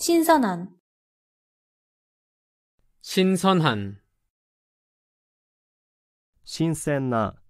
신선한 신선한 신선한